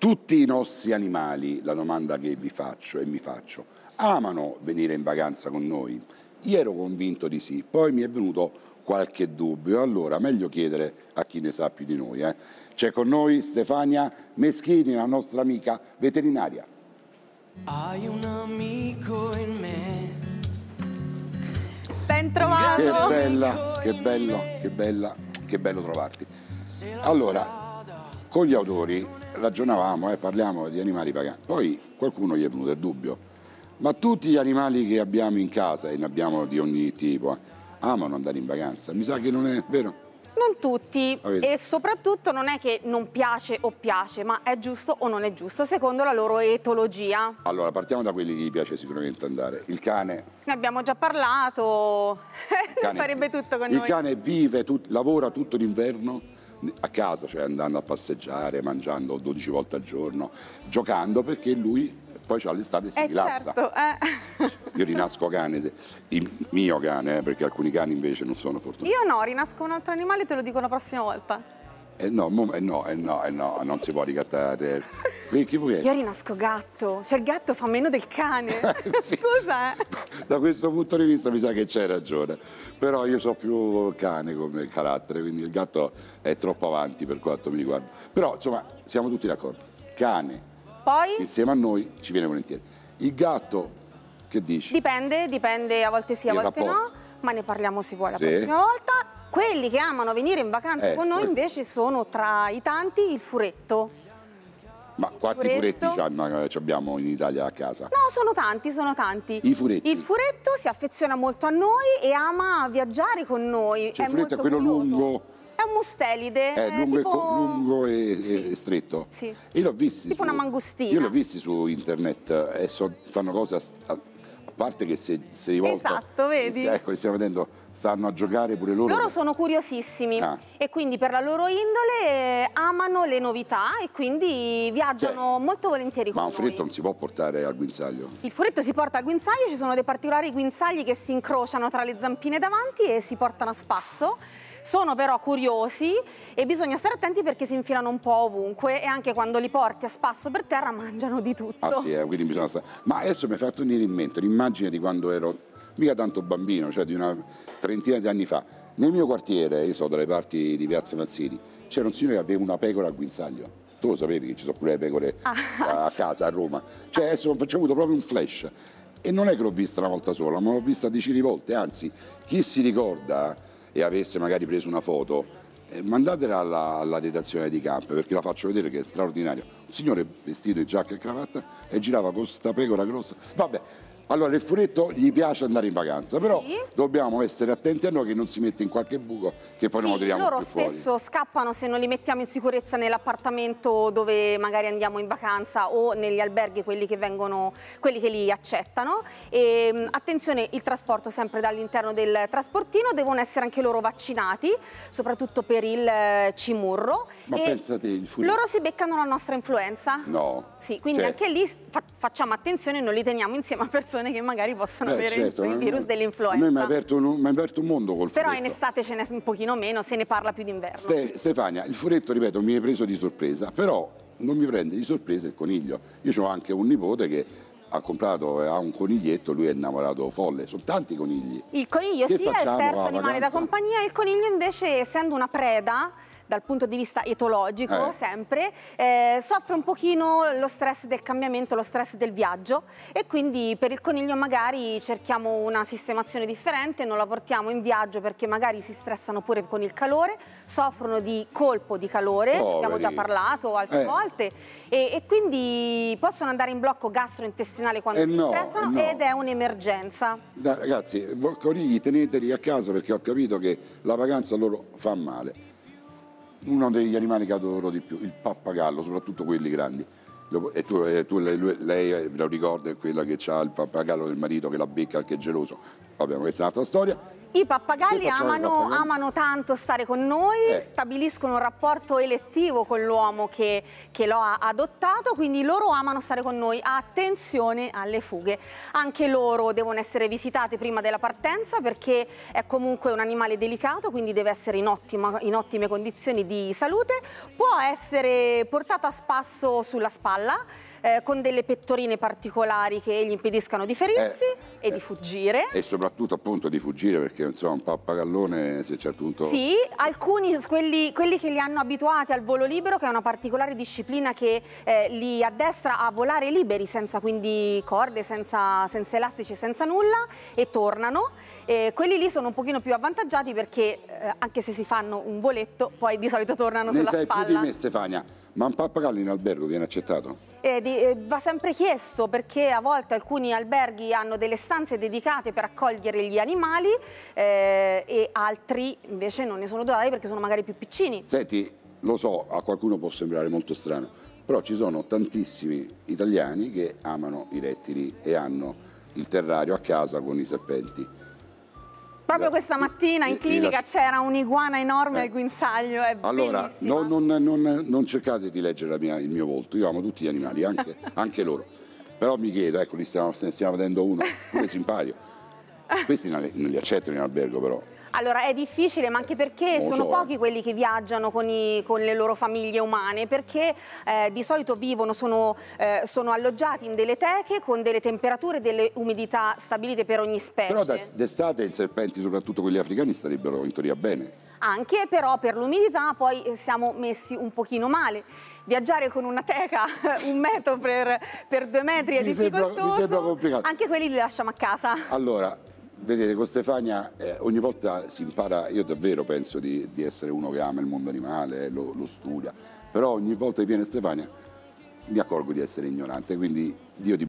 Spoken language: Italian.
tutti i nostri animali, la domanda che vi faccio e mi faccio, amano venire in vacanza con noi? Io ero convinto di sì, poi mi è venuto qualche dubbio, allora meglio chiedere a chi ne sa più di noi. Eh. C'è con noi Stefania Meschini, la nostra amica veterinaria. Hai un amico in me. Ben trovato. Che bella, che bello, che bella, che bello trovarti. Allora, con gli autori ragionavamo, eh, parliamo di animali vaganti. Poi qualcuno gli è venuto il dubbio, ma tutti gli animali che abbiamo in casa, e ne abbiamo di ogni tipo, eh, amano andare in vacanza. Mi sa che non è vero? Non tutti ah, e soprattutto non è che non piace o piace, ma è giusto o non è giusto secondo la loro etologia. Allora, partiamo da quelli che gli piace sicuramente andare. Il cane. Ne abbiamo già parlato, farebbe tutto con il noi. Il cane vive, tut, lavora tutto l'inverno a casa, cioè andando a passeggiare, mangiando 12 volte al giorno, giocando perché lui poi c'ha l'estate si eh rilassa. Certo, eh. Io rinasco cane, il mio cane, eh, perché alcuni cani invece non sono fortunati. Io no, rinasco un altro animale e te lo dico la prossima volta. Eh no, eh no, eh no, eh no, non si può ricattare. Ricchi pure. Io rinasco gatto, cioè il gatto fa meno del cane. Scusa, eh. Da questo punto di vista mi sa che c'hai ragione. Però io so più cane come carattere, quindi il gatto è troppo avanti per quanto mi riguarda. Però, insomma, siamo tutti d'accordo. Cane. Poi? Insieme a noi ci viene volentieri. Il gatto, che dici? Dipende, dipende, a volte sì, a il volte rapporto. no ma ne parliamo se vuoi la sì. prossima volta quelli che amano venire in vacanza eh, con noi invece sono tra i tanti il furetto. Ma quanti furetti eh, abbiamo in Italia a casa? No, sono tanti, sono tanti. I furetti? Il furetto si affeziona molto a noi e ama viaggiare con noi. Cioè, il furetto è quello curioso. lungo? È un mustelide. È lungo, tipo... e, lungo e, sì. e, stretto. Sì. Io l'ho visto. Tipo su, una mangostina. Io l'ho visto su internet eh, e so, fanno cose parte che se, se rivolta... Esatto, vedi? Se, ecco, stiamo vedendo, stanno a giocare pure loro. Loro sono curiosissimi ah. e quindi per la loro indole eh, amano le novità e quindi viaggiano cioè, molto volentieri con Ma un furetto non si può portare al guinzaglio? Il furetto si porta al guinzaglio, ci sono dei particolari guinzagli che si incrociano tra le zampine davanti e si portano a spasso sono però curiosi e bisogna stare attenti perché si infilano un po' ovunque e anche quando li porti a spasso per terra mangiano di tutto. Ah sì, eh, quindi bisogna stare... Ma adesso mi è fatto venire in mente un'immagine un'immagine di quando ero mica tanto bambino, cioè di una trentina di anni fa. Nel mio quartiere, io so dalle parti di Piazza Mazzini, c'era un signore che aveva una pecora a guinzaglio. Tu lo sapevi che ci sono pure le pecore ah. a casa, a Roma. Cioè, adesso ho avuto proprio un flash. E non è che l'ho vista una volta sola, ma l'ho vista decine di volte. Anzi, chi si ricorda e avesse magari preso una foto, eh, mandatela alla, alla redazione di Camp perché la faccio vedere che è straordinaria. Un signore vestito in giacca e cravatta e girava con questa pecora grossa. Vabbè, allora il furetto gli piace andare in vacanza, però sì. dobbiamo essere attenti a noi che non si mette in qualche buco che poi sì, non lo tiriamo loro più spesso scappano se non li mettiamo in sicurezza nell'appartamento dove magari andiamo in vacanza o negli alberghi quelli che, vengono, quelli che li accettano. E, ehm, attenzione, il trasporto sempre dall'interno del trasportino, devono essere anche loro vaccinati, soprattutto per il eh, cimurro. Ma e pensate, il furetto... Loro si beccano la nostra influenza? No. Sì, quindi cioè... anche lì facciamo attenzione e non li teniamo insieme a persone che magari possono Beh, avere certo, il, il eh. virus dell'influenza. A mi ha aperto, aperto, un mondo col furetto. Però in estate ce n'è un pochino meno, se ne parla più d'inverno. Ste, Stefania, il furetto, ripeto, mi hai preso di sorpresa, però non mi prende di sorpresa il coniglio. Io ho anche un nipote che ha comprato ha un coniglietto, lui è innamorato folle, sono tanti conigli. Il coniglio che sì, è il terzo ah, animale da compagnia, il coniglio invece essendo una preda dal punto di vista etologico eh. sempre, eh, soffre un pochino lo stress del cambiamento, lo stress del viaggio e quindi per il coniglio magari cerchiamo una sistemazione differente, non la portiamo in viaggio perché magari si stressano pure con il calore, soffrono di colpo di calore, Poveri. abbiamo già parlato altre eh. volte, e, e, quindi possono andare in blocco gastrointestinale quando eh, si no, stressano no. ed è un'emergenza. Ragazzi, conigli teneteli a casa perché ho capito che la vacanza loro fa male uno degli animali che adoro di più, il pappagallo, soprattutto quelli grandi. E tu, e tu lei, lei eh, lo ricorda, è quella che ha il pappagallo del marito che la becca perché è geloso. Vabbè, questa è un'altra storia. I pappagalli amano, amano, tanto stare con noi, eh. stabiliscono un rapporto elettivo con l'uomo che, che lo ha adottato, quindi loro amano stare con noi. Attenzione alle fughe. Anche loro devono essere visitate prima della partenza perché è comunque un animale delicato, quindi deve essere in, ottima, in ottime condizioni di salute. Può essere portato a spasso sulla spalla spalla eh, con delle pettorine particolari che gli impediscano di ferirsi eh, e eh, di fuggire. E soprattutto appunto di fuggire perché insomma un pappagallone se c'è certo punto... Sì, alcuni, quelli, quelli, che li hanno abituati al volo libero che è una particolare disciplina che eh, li addestra a volare liberi senza quindi corde, senza, senza elastici, senza nulla e tornano. Eh, quelli lì sono un pochino più avvantaggiati perché eh, anche se si fanno un voletto poi di solito tornano ne sulla spalla. Ne sai più di me Stefania. Ma un pappagallo in albergo viene accettato? Eh, di, eh, va sempre chiesto perché a volte alcuni alberghi hanno delle stanze dedicate per accogliere gli animali eh, e altri invece non ne sono dotati perché sono magari più piccini. Senti, lo so, a qualcuno può sembrare molto strano, però ci sono tantissimi italiani che amano i rettili e hanno il terrario a casa con i serpenti Proprio questa mattina in clinica c'era un'iguana enorme eh. al guinzaglio, è Allora, non, non, non, non, cercate di leggere mia, il mio volto, io amo tutti gli animali, anche, anche loro. Però mi chiedo, ecco, ne stiamo, stiamo vedendo uno, pure simpario. Questi non li, non li accettano in albergo però. Allora è difficile ma anche perché Molto sono pochi quelli che viaggiano con, i, con le loro famiglie umane perché eh, di solito vivono, sono, eh, sono, alloggiati in delle teche con delle temperature e delle umidità stabilite per ogni specie. Però d'estate i serpenti, soprattutto quelli africani, starebbero in teoria bene. Anche però per l'umidità poi siamo messi un pochino male viaggiare con una teca un metro per, per due metri è mi difficoltoso. Sembra, mi sembra complicato. Anche quelli li lasciamo a casa. Allora, Vedete, con Stefania eh, ogni volta si impara, io davvero penso di, di essere uno che ama il mondo animale, eh, lo, lo, studia, però ogni volta che viene Stefania mi accorgo di essere ignorante, quindi Dio ti